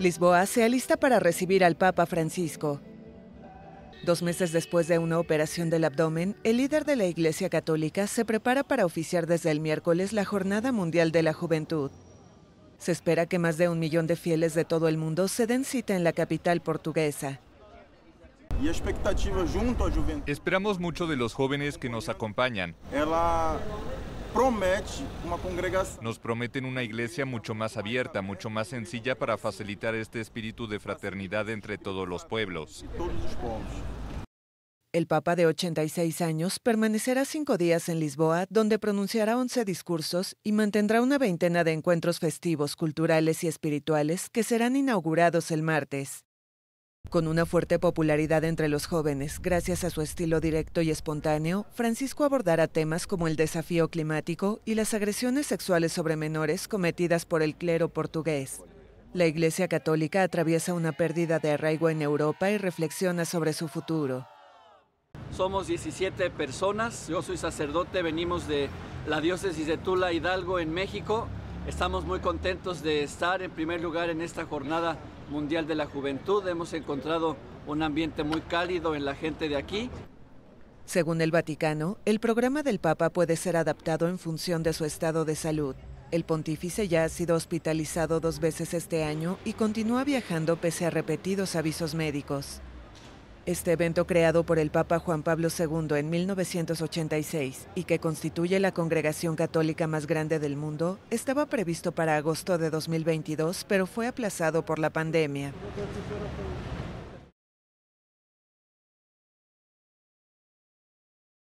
Lisboa se alista para recibir al Papa Francisco. Dos meses después de una operación del abdomen, el líder de la Iglesia Católica se prepara para oficiar desde el miércoles la Jornada Mundial de la Juventud. Se espera que más de un millón de fieles de todo el mundo se den cita en la capital portuguesa. Esperamos mucho de los jóvenes que nos acompañan. Nos prometen una iglesia mucho más abierta, mucho más sencilla para facilitar este espíritu de fraternidad entre todos los pueblos. El Papa de 86 años permanecerá cinco días en Lisboa, donde pronunciará 11 discursos y mantendrá una veintena de encuentros festivos, culturales y espirituales que serán inaugurados el martes. Con una fuerte popularidad entre los jóvenes, gracias a su estilo directo y espontáneo, Francisco abordará temas como el desafío climático y las agresiones sexuales sobre menores cometidas por el clero portugués. La Iglesia Católica atraviesa una pérdida de arraigo en Europa y reflexiona sobre su futuro. Somos 17 personas, yo soy sacerdote, venimos de la diócesis de Tula Hidalgo en México. Estamos muy contentos de estar en primer lugar en esta jornada Mundial de la Juventud. Hemos encontrado un ambiente muy cálido en la gente de aquí. Según el Vaticano, el programa del Papa puede ser adaptado en función de su estado de salud. El pontífice ya ha sido hospitalizado dos veces este año y continúa viajando pese a repetidos avisos médicos. Este evento creado por el Papa Juan Pablo II en 1986 y que constituye la congregación católica más grande del mundo estaba previsto para agosto de 2022, pero fue aplazado por la pandemia.